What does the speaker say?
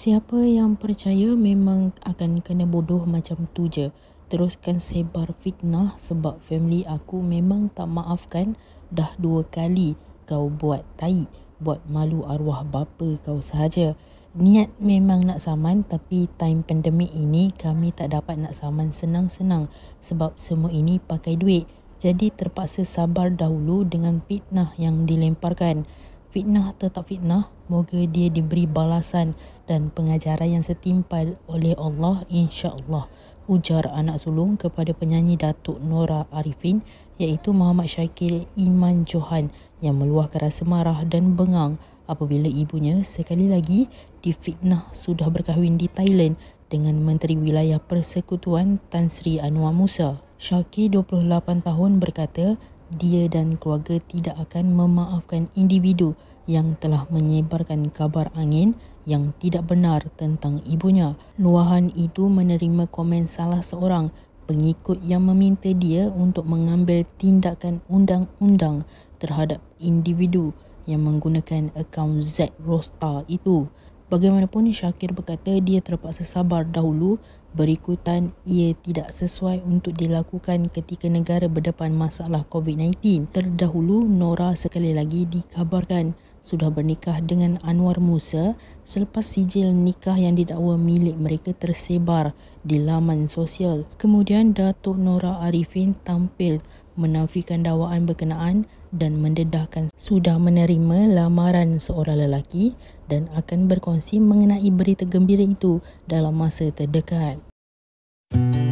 Siapa yang percaya memang akan kena bodoh macam tu je. Teruskan sebar fitnah sebab family aku memang tak maafkan dah dua kali kau buat tai, buat malu arwah bapa kau sahaja. Niat memang nak saman tapi time pandemik ini kami tak dapat nak saman senang-senang sebab semua ini pakai duit. Jadi terpaksa sabar dahulu dengan fitnah yang dilemparkan fitnah atau tak fitnah, moga dia diberi balasan dan pengajaran yang setimpal oleh Allah insya-Allah. Ujar anak sulung kepada penyanyi Datuk Nora Arifin iaitu Muhammad Syakil Iman Johan yang meluahkan rasa marah dan bengang apabila ibunya sekali lagi difitnah sudah berkahwin di Thailand dengan Menteri Wilayah Persekutuan Tan Sri Anwar Musa. Syakir 28 tahun berkata dia dan keluarga tidak akan memaafkan individu yang telah menyebarkan kabar angin yang tidak benar tentang ibunya. Luahan itu menerima komen salah seorang pengikut yang meminta dia untuk mengambil tindakan undang-undang terhadap individu yang menggunakan akaun Z Rosta itu. Bagaimanapun Syakir berkata dia terpaksa sabar dahulu berikutan ia tidak sesuai untuk dilakukan ketika negara berdepan masalah COVID-19. Terdahulu Nora sekali lagi dikabarkan sudah bernikah dengan Anwar Musa selepas sijil nikah yang didakwa milik mereka tersebar di laman sosial. Kemudian Datuk Nora Arifin tampil menafikan dakwaan berkenaan dan mendedahkan sudah menerima lamaran seorang lelaki dan akan berkongsi mengenai berita gembira itu dalam masa terdekat. Musik